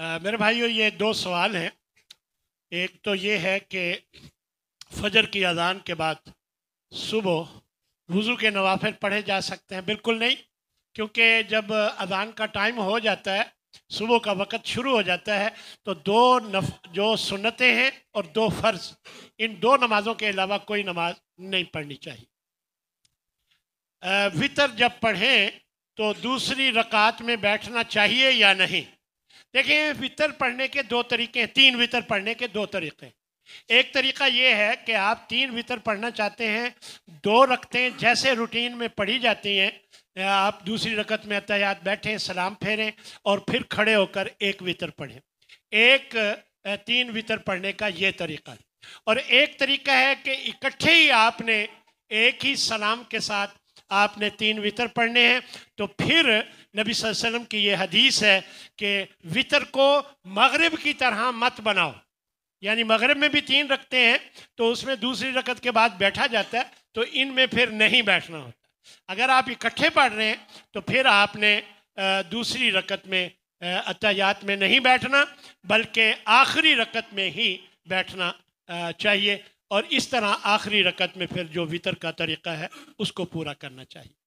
मेरे भाइयों ये दो सवाल हैं एक तो ये है कि फजर की अजान के बाद सुबह वज़ू के नवाफिर पढ़े जा सकते हैं बिल्कुल नहीं क्योंकि जब अजान का टाइम हो जाता है सुबह का वक़्त शुरू हो जाता है तो दो नफ जो सुन्नतें हैं और दो फ़र्ज इन दो नमाज़ों के अलावा कोई नमाज नहीं पढ़नी चाहिए वितर जब पढ़ें तो दूसरी रकात में बैठना चाहिए या नहीं देखिए वितर पढ़ने के दो तरीके हैं तीन वितर पढ़ने के दो तरीके एक तरीका ये है कि आप तीन वितर पढ़ना चाहते हैं दो रखते हैं जैसे रूटीन में पढ़ी जाती हैं आप दूसरी रकत में अतयात बैठें सलाम फेरें और फिर खड़े होकर एक वितर पढ़ें एक तीन वितर पढ़ने का ये तरीका और एक तरीका है कि इकट्ठे ही आपने एक ही सलाम के साथ आपने तीन वितर पढ़ने हैं तो फिर नबी वसल्लम की ये हदीस है कि वितर को मगरब की तरह मत बनाओ यानी मगरब में भी तीन रखते हैं तो उसमें दूसरी रकत के बाद बैठा जाता है तो इनमें फिर नहीं बैठना होता अगर आप इकट्ठे पढ़ रहे हैं तो फिर आपने दूसरी रकत में अतयात में नहीं बैठना बल्कि आखिरी रकत में ही बैठना चाहिए और इस तरह आखिरी रकत में फिर जो वितर का तरीका है उसको पूरा करना चाहिए